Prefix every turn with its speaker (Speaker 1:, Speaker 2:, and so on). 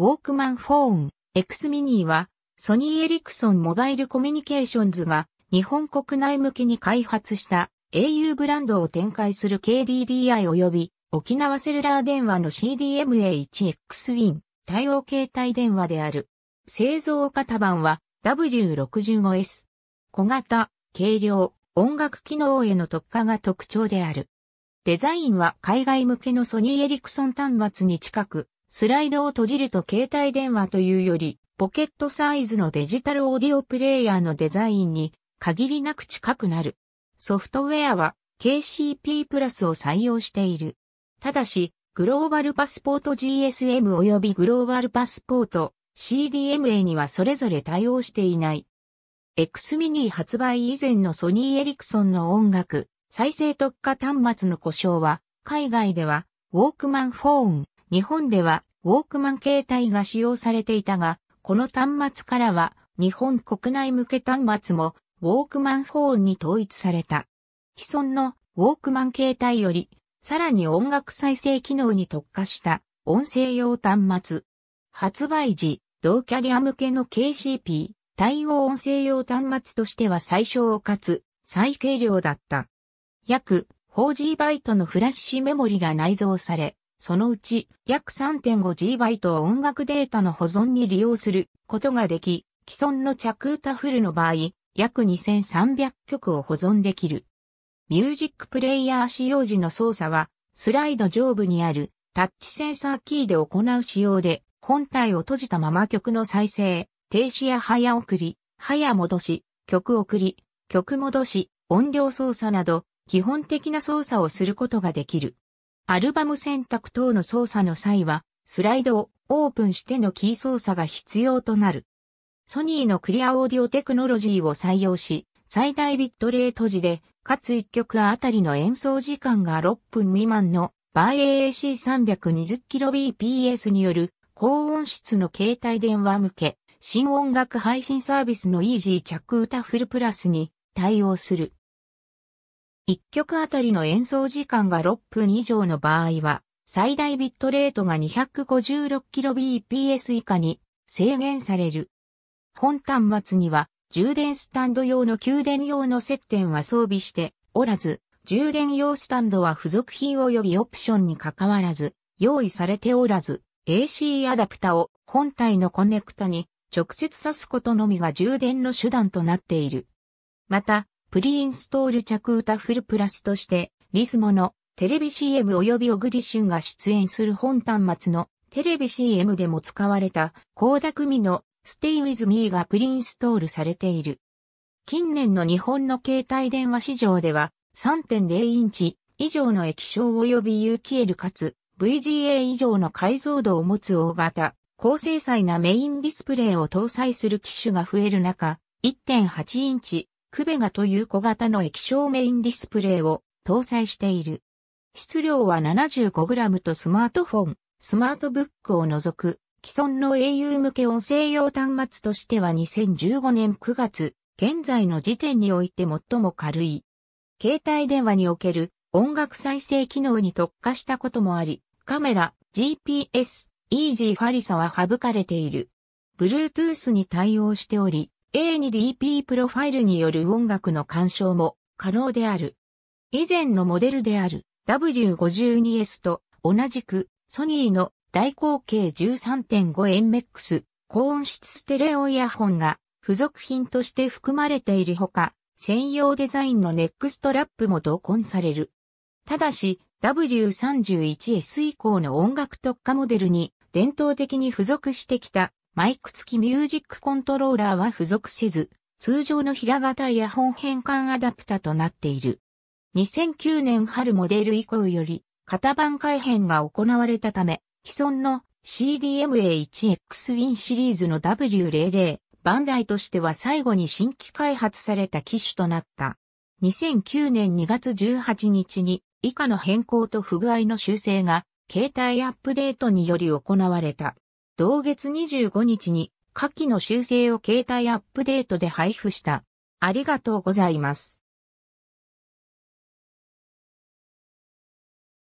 Speaker 1: ウォークマンフォーン、X ミニーは、ソニー・エリクソン・モバイル・コミュニケーションズが、日本国内向けに開発した au ブランドを展開する KDDI 及び沖縄セルラー電話の CDMA1XWIN 対応携帯電話である。製造型版は W65S。小型、軽量、音楽機能への特化が特徴である。デザインは海外向けのソニーエリクソン端末に近く、スライドを閉じると携帯電話というより、ポケットサイズのデジタルオーディオプレイヤーのデザインに限りなく近くなる。ソフトウェアは KCP プラスを採用している。ただし、グローバルパスポート GSM 及びグローバルパスポート CDMA にはそれぞれ対応していない。X ミニ発売以前のソニーエリクソンの音楽、再生特化端末の故障は、海外では、ウォークマンフォーン、日本ではウォークマン携帯が使用されていたが、この端末からは日本国内向け端末もウォークマンフォーンに統一された。既存のウォークマン携帯より、さらに音楽再生機能に特化した音声用端末。発売時、同キャリア向けの KCP 対応音声用端末としては最小かつ最軽量だった。約 4GB のフラッシュメモリが内蔵され、そのうち約 3.5GB を音楽データの保存に利用することができ、既存のチャクータフルの場合、約2300曲を保存できる。ミュージックプレイヤー使用時の操作は、スライド上部にあるタッチセンサーキーで行う仕様で、本体を閉じたまま曲の再生、停止や早送り、早戻し、曲送り、曲戻し、音量操作など、基本的な操作をすることができる。アルバム選択等の操作の際は、スライドをオープンしてのキー操作が必要となる。ソニーのクリアオーディオテクノロジーを採用し、最大ビットレート時で、かつ1曲あたりの演奏時間が6分未満の、バー AAC320kbps による高音質の携帯電話向け、新音楽配信サービスのイージー着歌フルプラスに対応する。1曲あたりの演奏時間が6分以上の場合は、最大ビットレートが 256kbps 以下に制限される。本端末には充電スタンド用の給電用の接点は装備しておらず、充電用スタンドは付属品及びオプションに関わらず、用意されておらず、AC アダプタを本体のコネクタに直接挿すことのみが充電の手段となっている。また、プリインストール着歌フルプラスとして、リスモのテレビ CM 及び小栗旬が出演する本端末のテレビ CM でも使われた、高田組の Stay With Me がプリインストールされている。近年の日本の携帯電話市場では、3.0インチ以上の液晶及び有機 L かつ VGA 以上の解像度を持つ大型、高精細なメインディスプレイを搭載する機種が増える中、1.8インチクベガという小型の液晶メインディスプレイを搭載している。質量は 75g とスマートフォン、スマートブックを除く既存の au 向け音声用端末としては2015年9月、現在の時点において最も軽い。携帯電話における音楽再生機能に特化したこともあり、カメラ、GPS、イージーファリサは省かれている。Bluetooth に対応しており、A2DP プロファイルによる音楽の鑑賞も可能である。以前のモデルである W52S と同じくソニーの大口径 13.5MX 高音質ステレオイヤホンが付属品として含まれているほか、専用デザインのネックストラップも同梱される。ただし、W31S 以降の音楽特化モデルに伝統的に付属してきたマイク付きミュージックコントローラーは付属せず、通常の平型イヤホン変換アダプタとなっている。2009年春モデル以降より、型番改変が行われたため、既存の CDMA1X Win シリーズの W00、バンダイとしては最後に新規開発された機種となった。2009年2月18日に以下の変更と不具合の修正が携帯アップデートにより行われた。同月25日に下記の修正を携帯アップデートで配布した。ありがとうございます。